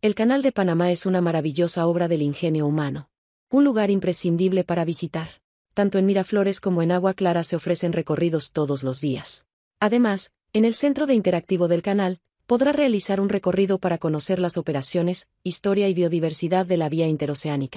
El Canal de Panamá es una maravillosa obra del ingenio humano. Un lugar imprescindible para visitar. Tanto en Miraflores como en Agua Clara se ofrecen recorridos todos los días. Además, en el centro de interactivo del canal, podrá realizar un recorrido para conocer las operaciones, historia y biodiversidad de la vía interoceánica.